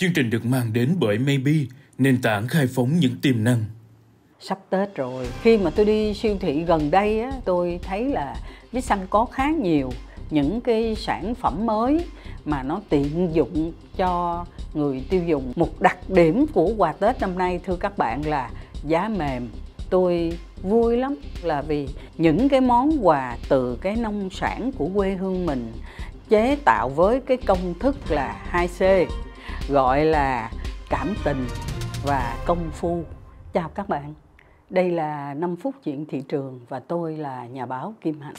Chương trình được mang đến bởi Maybe, nền tảng khai phóng những tiềm năng. Sắp Tết rồi, khi mà tôi đi siêu thị gần đây á, tôi thấy là Vixxanh có khá nhiều những cái sản phẩm mới mà nó tiện dụng cho người tiêu dùng. Một đặc điểm của quà Tết năm nay thưa các bạn là giá mềm. Tôi vui lắm là vì những cái món quà từ cái nông sản của quê hương mình chế tạo với cái công thức là 2C gọi là cảm tình và công phu chào các bạn đây là 5 phút chuyện thị trường và tôi là nhà báo kim hạnh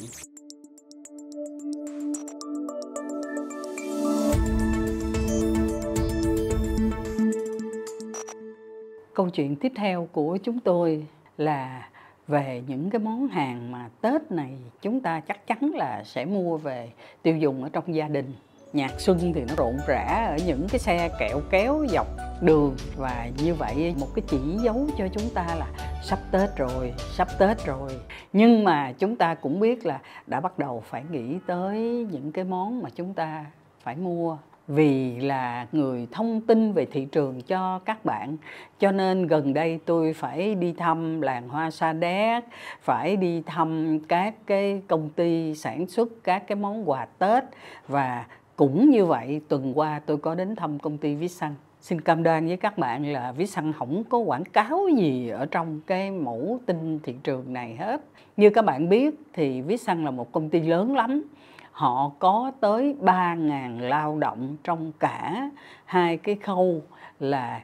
câu chuyện tiếp theo của chúng tôi là về những cái món hàng mà Tết này chúng ta chắc chắn là sẽ mua về tiêu dùng ở trong gia đình nhạc xuân thì nó rộn rã ở những cái xe kẹo kéo dọc đường và như vậy một cái chỉ dấu cho chúng ta là sắp tết rồi sắp tết rồi nhưng mà chúng ta cũng biết là đã bắt đầu phải nghĩ tới những cái món mà chúng ta phải mua vì là người thông tin về thị trường cho các bạn cho nên gần đây tôi phải đi thăm làng hoa sa đéc phải đi thăm các cái công ty sản xuất các cái món quà tết và cũng như vậy tuần qua tôi có đến thăm công ty Vixan xin cam đoan với các bạn là Vixan không có quảng cáo gì ở trong cái mẫu tin thị trường này hết như các bạn biết thì Vixan là một công ty lớn lắm họ có tới 3.000 lao động trong cả hai cái khâu là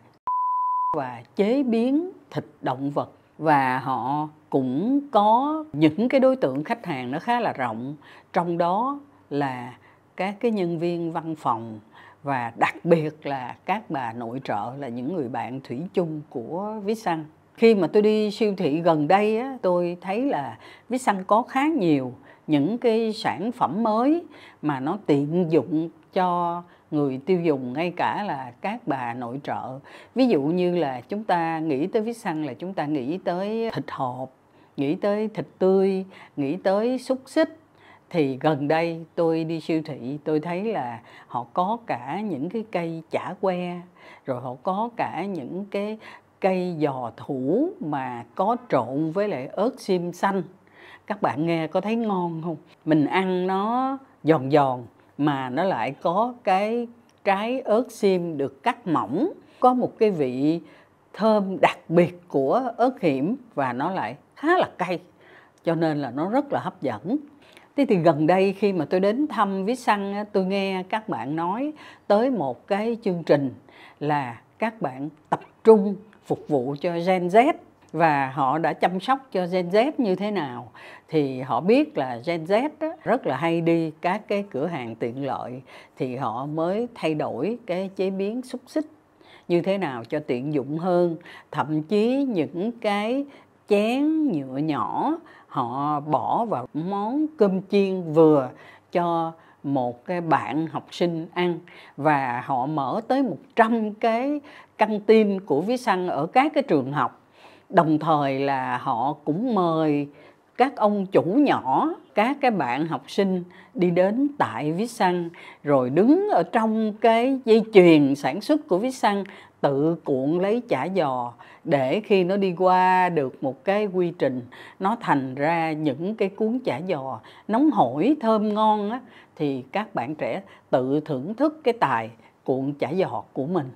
và chế biến thịt động vật và họ cũng có những cái đối tượng khách hàng nó khá là rộng trong đó là các cái nhân viên văn phòng và đặc biệt là các bà nội trợ là những người bạn thủy chung của Viết Xăng. Khi mà tôi đi siêu thị gần đây á, tôi thấy là Viết Xăng có khá nhiều những cái sản phẩm mới mà nó tiện dụng cho người tiêu dùng ngay cả là các bà nội trợ. Ví dụ như là chúng ta nghĩ tới Viết Xăng là chúng ta nghĩ tới thịt hộp, nghĩ tới thịt tươi, nghĩ tới xúc xích, thì gần đây tôi đi siêu thị tôi thấy là họ có cả những cái cây chả que rồi họ có cả những cái cây giò thủ mà có trộn với lại ớt xiêm xanh các bạn nghe có thấy ngon không mình ăn nó giòn giòn mà nó lại có cái trái ớt xiêm được cắt mỏng có một cái vị thơm đặc biệt của ớt hiểm và nó lại khá là cay cho nên là nó rất là hấp dẫn Thế thì gần đây khi mà tôi đến thăm Viết Săn, tôi nghe các bạn nói tới một cái chương trình là các bạn tập trung phục vụ cho Gen Z và họ đã chăm sóc cho Gen Z như thế nào thì họ biết là Gen Z rất là hay đi các cái cửa hàng tiện lợi thì họ mới thay đổi cái chế biến xúc xích như thế nào cho tiện dụng hơn thậm chí những cái chén nhựa nhỏ họ bỏ vào món cơm chiên vừa cho một cái bạn học sinh ăn và họ mở tới 100 cái căng tin của Vĩ Xăng ở các cái trường học đồng thời là họ cũng mời các ông chủ nhỏ các cái bạn học sinh đi đến tại viết xăng rồi đứng ở trong cái dây chuyền sản xuất của viết xăng tự cuộn lấy chả giò để khi nó đi qua được một cái quy trình nó thành ra những cái cuốn chả giò nóng hổi thơm ngon á thì các bạn trẻ tự thưởng thức cái tài cuộn chả giò của mình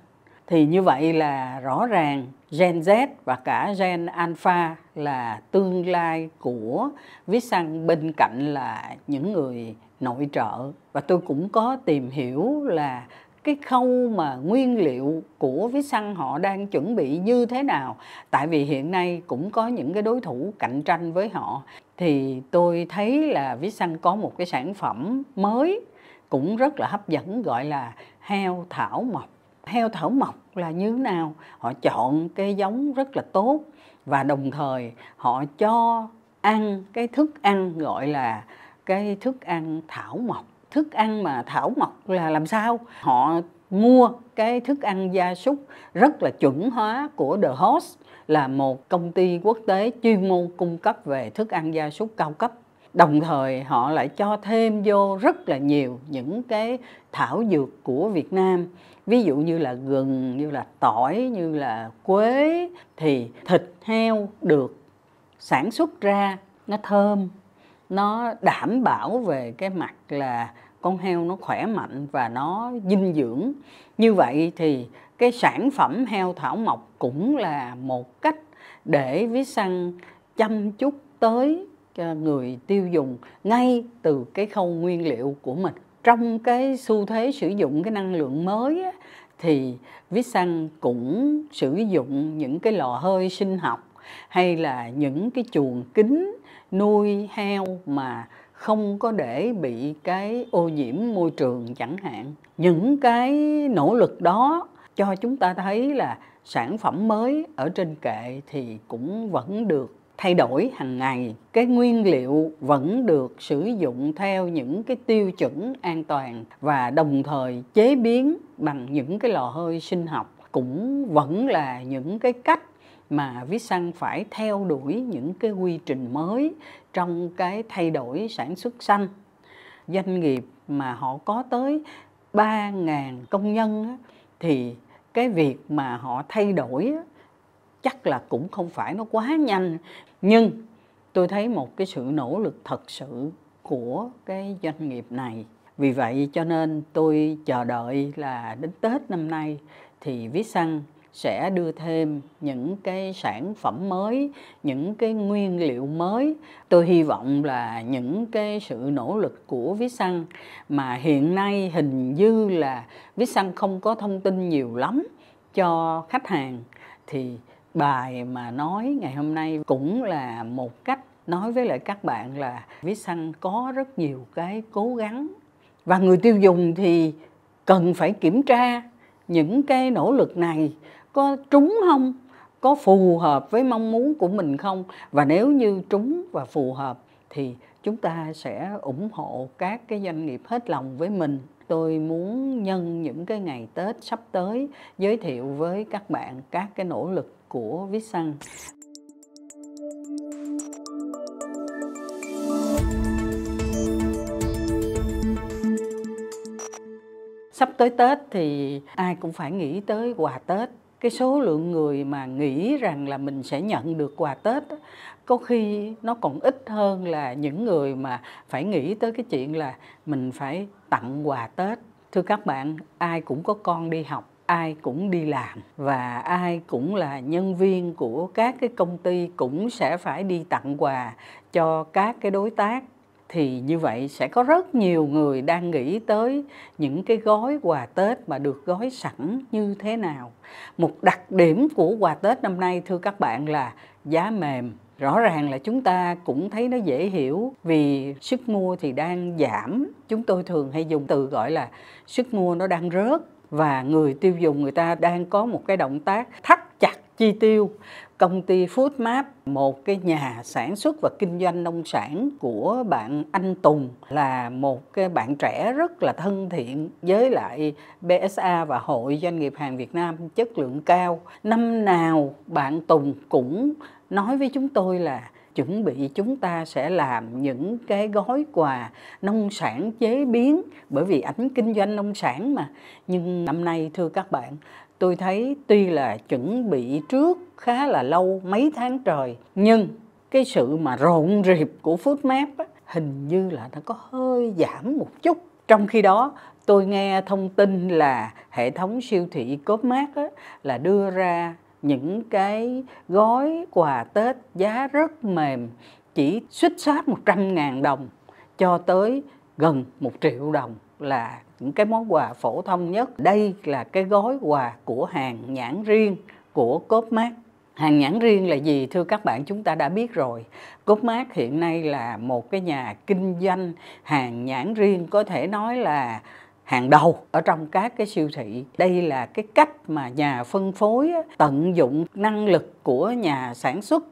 thì như vậy là rõ ràng gen Z và cả gen alpha là tương lai của viết sang bên cạnh là những người nội trợ và tôi cũng có tìm hiểu là cái khâu mà nguyên liệu của viết xăng họ đang chuẩn bị như thế nào tại vì hiện nay cũng có những cái đối thủ cạnh tranh với họ thì tôi thấy là viết xăng có một cái sản phẩm mới cũng rất là hấp dẫn gọi là heo thảo mộc heo thở mộc là như thế nào họ chọn cái giống rất là tốt và đồng thời họ cho ăn cái thức ăn gọi là cái thức ăn thảo mộc thức ăn mà thảo mộc là làm sao họ mua cái thức ăn gia súc rất là chuẩn hóa của The Host là một công ty quốc tế chuyên môn cung cấp về thức ăn gia súc cao cấp đồng thời họ lại cho thêm vô rất là nhiều những cái thảo dược của Việt Nam ví dụ như là gừng như là tỏi như là quế thì thịt heo được sản xuất ra nó thơm nó đảm bảo về cái mặt là con heo nó khỏe mạnh và nó dinh dưỡng như vậy thì cái sản phẩm heo thảo mộc cũng là một cách để viết xăng chăm chút tới người tiêu dùng ngay từ cái khâu nguyên liệu của mình trong cái xu thế sử dụng cái năng lượng mới á, thì viết xăng cũng sử dụng những cái lò hơi sinh học hay là những cái chuồng kính nuôi heo mà không có để bị cái ô nhiễm môi trường chẳng hạn những cái nỗ lực đó cho chúng ta thấy là sản phẩm mới ở trên kệ thì cũng vẫn được thay đổi hàng ngày cái nguyên liệu vẫn được sử dụng theo những cái tiêu chuẩn an toàn và đồng thời chế biến bằng những cái lò hơi sinh học cũng vẫn là những cái cách mà viết xăng phải theo đuổi những cái quy trình mới trong cái thay đổi sản xuất xanh doanh nghiệp mà họ có tới 3.000 công nhân thì cái việc mà họ thay đổi chắc là cũng không phải nó quá nhanh nhưng tôi thấy một cái sự nỗ lực thật sự của cái doanh nghiệp này vì vậy cho nên tôi chờ đợi là đến tết năm nay thì viết xăng sẽ đưa thêm những cái sản phẩm mới những cái nguyên liệu mới tôi hy vọng là những cái sự nỗ lực của viết xăng mà hiện nay hình như là viết xăng không có thông tin nhiều lắm cho khách hàng thì bài mà nói ngày hôm nay cũng là một cách nói với lại các bạn là viết xăng có rất nhiều cái cố gắng và người tiêu dùng thì cần phải kiểm tra những cái nỗ lực này có trúng không có phù hợp với mong muốn của mình không và nếu như trúng và phù hợp thì chúng ta sẽ ủng hộ các cái doanh nghiệp hết lòng với mình tôi muốn nhân những cái ngày tết sắp tới giới thiệu với các bạn các cái nỗ lực của viết sắp tới tết thì ai cũng phải nghĩ tới quà tết cái số lượng người mà nghĩ rằng là mình sẽ nhận được quà tết có khi nó còn ít hơn là những người mà phải nghĩ tới cái chuyện là mình phải tặng quà tết thưa các bạn ai cũng có con đi học ai cũng đi làm và ai cũng là nhân viên của các cái công ty cũng sẽ phải đi tặng quà cho các cái đối tác thì như vậy sẽ có rất nhiều người đang nghĩ tới những cái gói quà Tết mà được gói sẵn như thế nào. Một đặc điểm của quà Tết năm nay thưa các bạn là giá mềm. Rõ ràng là chúng ta cũng thấy nó dễ hiểu vì sức mua thì đang giảm. Chúng tôi thường hay dùng từ gọi là sức mua nó đang rớt và người tiêu dùng người ta đang có một cái động tác thắt chặt chi tiêu công ty Foodmap, một cái nhà sản xuất và kinh doanh nông sản của bạn Anh Tùng là một cái bạn trẻ rất là thân thiện với lại BSA và Hội Doanh nghiệp Hàng Việt Nam chất lượng cao. Năm nào bạn Tùng cũng nói với chúng tôi là chuẩn bị chúng ta sẽ làm những cái gói quà nông sản chế biến bởi vì ảnh kinh doanh nông sản mà nhưng năm nay thưa các bạn tôi thấy tuy là chuẩn bị trước khá là lâu mấy tháng trời nhưng cái sự mà rộn rịp của food map á, hình như là nó có hơi giảm một chút trong khi đó tôi nghe thông tin là hệ thống siêu thị cốt mát là đưa ra những cái gói quà Tết giá rất mềm chỉ suýt soát 100 ngàn đồng cho tới gần 1 triệu đồng là những cái món quà phổ thông nhất. Đây là cái gói quà của hàng nhãn riêng của Cốp Mát. Hàng nhãn riêng là gì thưa các bạn chúng ta đã biết rồi. Cốp Mát hiện nay là một cái nhà kinh doanh hàng nhãn riêng có thể nói là hàng đầu ở trong các cái siêu thị đây là cái cách mà nhà phân phối tận dụng năng lực của nhà sản xuất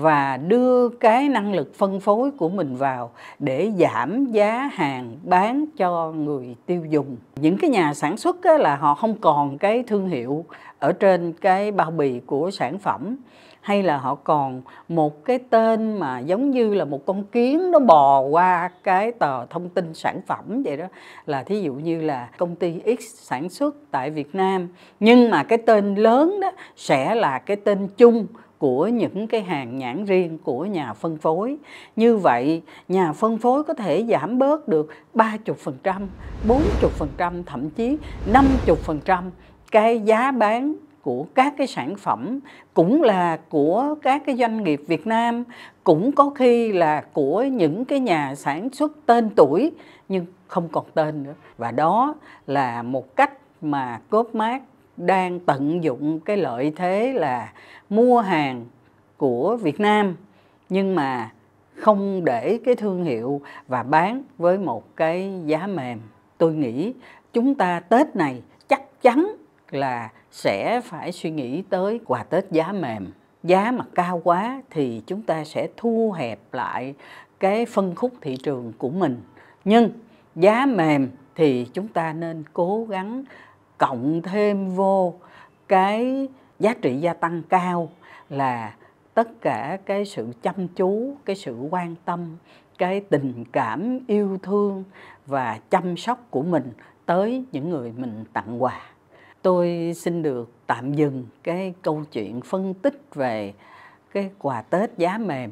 và đưa cái năng lực phân phối của mình vào để giảm giá hàng bán cho người tiêu dùng những cái nhà sản xuất là họ không còn cái thương hiệu ở trên cái bao bì của sản phẩm hay là họ còn một cái tên mà giống như là một con kiến nó bò qua cái tờ thông tin sản phẩm vậy đó là thí dụ như là công ty X sản xuất tại Việt Nam nhưng mà cái tên lớn đó sẽ là cái tên chung của những cái hàng nhãn riêng của nhà phân phối. Như vậy, nhà phân phối có thể giảm bớt được 30%, 40%, thậm chí 50% cái giá bán của các cái sản phẩm cũng là của các cái doanh nghiệp Việt Nam cũng có khi là của những cái nhà sản xuất tên tuổi nhưng không còn tên nữa và đó là một cách mà cốp mát đang tận dụng cái lợi thế là mua hàng của Việt Nam nhưng mà không để cái thương hiệu và bán với một cái giá mềm. Tôi nghĩ chúng ta Tết này chắc chắn là sẽ phải suy nghĩ tới quà Tết giá mềm. Giá mà cao quá thì chúng ta sẽ thu hẹp lại cái phân khúc thị trường của mình. Nhưng giá mềm thì chúng ta nên cố gắng cộng thêm vô cái giá trị gia tăng cao là tất cả cái sự chăm chú cái sự quan tâm cái tình cảm yêu thương và chăm sóc của mình tới những người mình tặng quà tôi xin được tạm dừng cái câu chuyện phân tích về cái quà tết giá mềm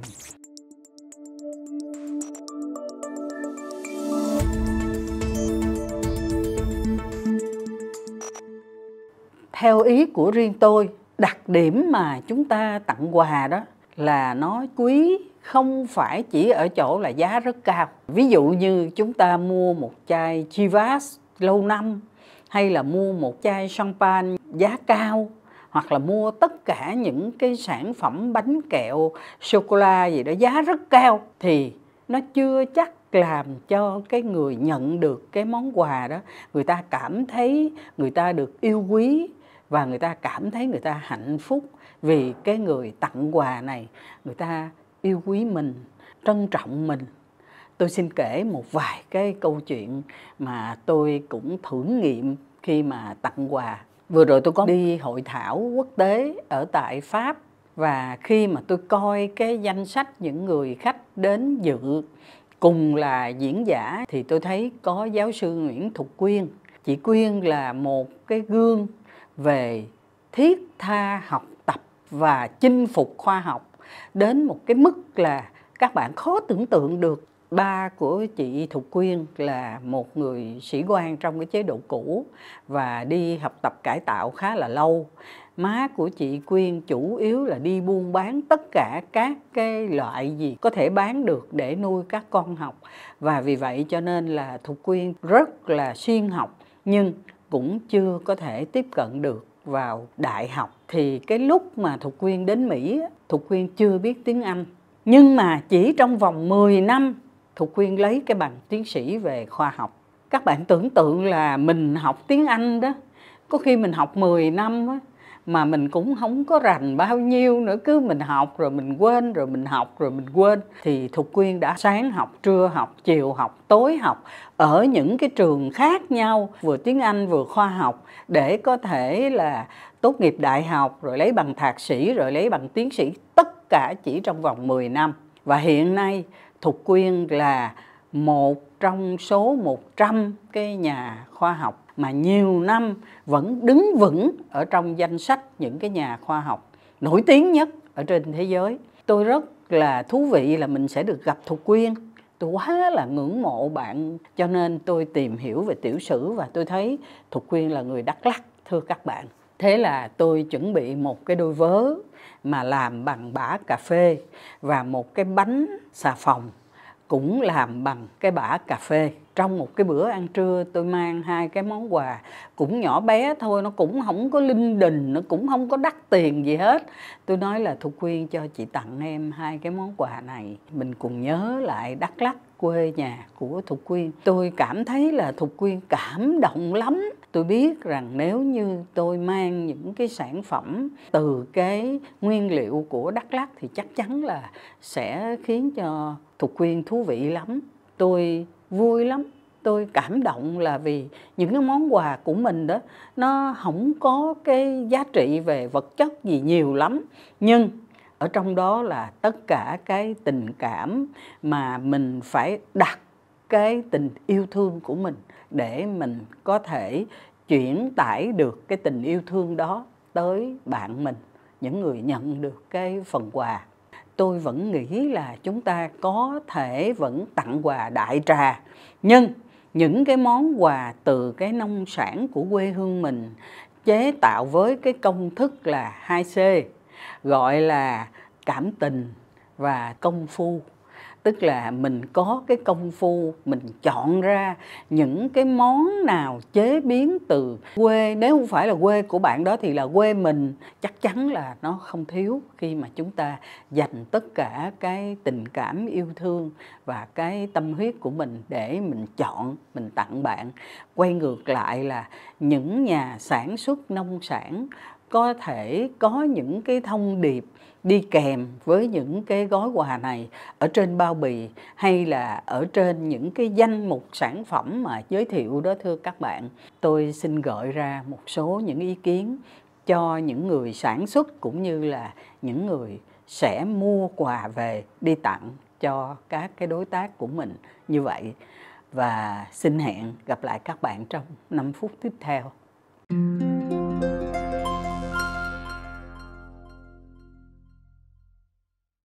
theo ý của riêng tôi đặc điểm mà chúng ta tặng quà đó là nó quý không phải chỉ ở chỗ là giá rất cao ví dụ như chúng ta mua một chai chivas lâu năm hay là mua một chai champagne giá cao hoặc là mua tất cả những cái sản phẩm bánh kẹo sô cô la gì đó giá rất cao thì nó chưa chắc làm cho cái người nhận được cái món quà đó người ta cảm thấy người ta được yêu quý và người ta cảm thấy người ta hạnh phúc vì cái người tặng quà này người ta yêu quý mình trân trọng mình tôi xin kể một vài cái câu chuyện mà tôi cũng thử nghiệm khi mà tặng quà vừa rồi tôi có đi hội thảo quốc tế ở tại pháp và khi mà tôi coi cái danh sách những người khách đến dự cùng là diễn giả thì tôi thấy có giáo sư Nguyễn Thục Quyên. Chị Quyên là một cái gương về thiết tha học tập và chinh phục khoa học đến một cái mức là các bạn khó tưởng tượng được ba của chị Thục Quyên là một người sĩ quan trong cái chế độ cũ và đi học tập cải tạo khá là lâu. Má của chị Quyên chủ yếu là đi buôn bán tất cả các cái loại gì có thể bán được để nuôi các con học và vì vậy cho nên là Thục Quyên rất là siêng học nhưng cũng chưa có thể tiếp cận được vào đại học thì cái lúc mà Thục Quyên đến Mỹ Thục Quyên chưa biết tiếng Anh nhưng mà chỉ trong vòng 10 năm Thục Quyên lấy cái bằng tiến sĩ về khoa học các bạn tưởng tượng là mình học tiếng Anh đó có khi mình học 10 năm á mà mình cũng không có rành bao nhiêu nữa cứ mình học rồi mình quên rồi mình học rồi mình quên thì thục quyên đã sáng học trưa học chiều học tối học ở những cái trường khác nhau vừa tiếng anh vừa khoa học để có thể là tốt nghiệp đại học rồi lấy bằng thạc sĩ rồi lấy bằng tiến sĩ tất cả chỉ trong vòng 10 năm và hiện nay thục quyên là một trong số 100 cái nhà khoa học mà nhiều năm vẫn đứng vững ở trong danh sách những cái nhà khoa học nổi tiếng nhất ở trên thế giới. Tôi rất là thú vị là mình sẽ được gặp Thục Quyên. Tôi quá là ngưỡng mộ bạn cho nên tôi tìm hiểu về tiểu sử và tôi thấy Thục Quyên là người Đắk lắc, thưa các bạn. Thế là tôi chuẩn bị một cái đôi vớ mà làm bằng bã cà phê và một cái bánh xà phòng cũng làm bằng cái bã cà phê trong một cái bữa ăn trưa tôi mang hai cái món quà cũng nhỏ bé thôi nó cũng không có linh đình nó cũng không có đắt tiền gì hết tôi nói là thu quyên cho chị tặng em hai cái món quà này mình cùng nhớ lại đắk lắc quê nhà của thục quyên tôi cảm thấy là thục quyên cảm động lắm tôi biết rằng nếu như tôi mang những cái sản phẩm từ cái nguyên liệu của Đắk Lắk thì chắc chắn là sẽ khiến cho thuộc quyền thú vị lắm. Tôi vui lắm, tôi cảm động là vì những cái món quà của mình đó nó không có cái giá trị về vật chất gì nhiều lắm nhưng ở trong đó là tất cả cái tình cảm mà mình phải đặt cái tình yêu thương của mình để mình có thể chuyển tải được cái tình yêu thương đó tới bạn mình những người nhận được cái phần quà tôi vẫn nghĩ là chúng ta có thể vẫn tặng quà đại trà nhưng những cái món quà từ cái nông sản của quê hương mình chế tạo với cái công thức là 2C gọi là cảm tình và công phu tức là mình có cái công phu mình chọn ra những cái món nào chế biến từ quê nếu không phải là quê của bạn đó thì là quê mình chắc chắn là nó không thiếu khi mà chúng ta dành tất cả cái tình cảm yêu thương và cái tâm huyết của mình để mình chọn mình tặng bạn quay ngược lại là những nhà sản xuất nông sản có thể có những cái thông điệp đi kèm với những cái gói quà này ở trên bao bì hay là ở trên những cái danh mục sản phẩm mà giới thiệu đó thưa các bạn tôi xin gợi ra một số những ý kiến cho những người sản xuất cũng như là những người sẽ mua quà về đi tặng cho các cái đối tác của mình như vậy và xin hẹn gặp lại các bạn trong 5 phút tiếp theo. Thank you.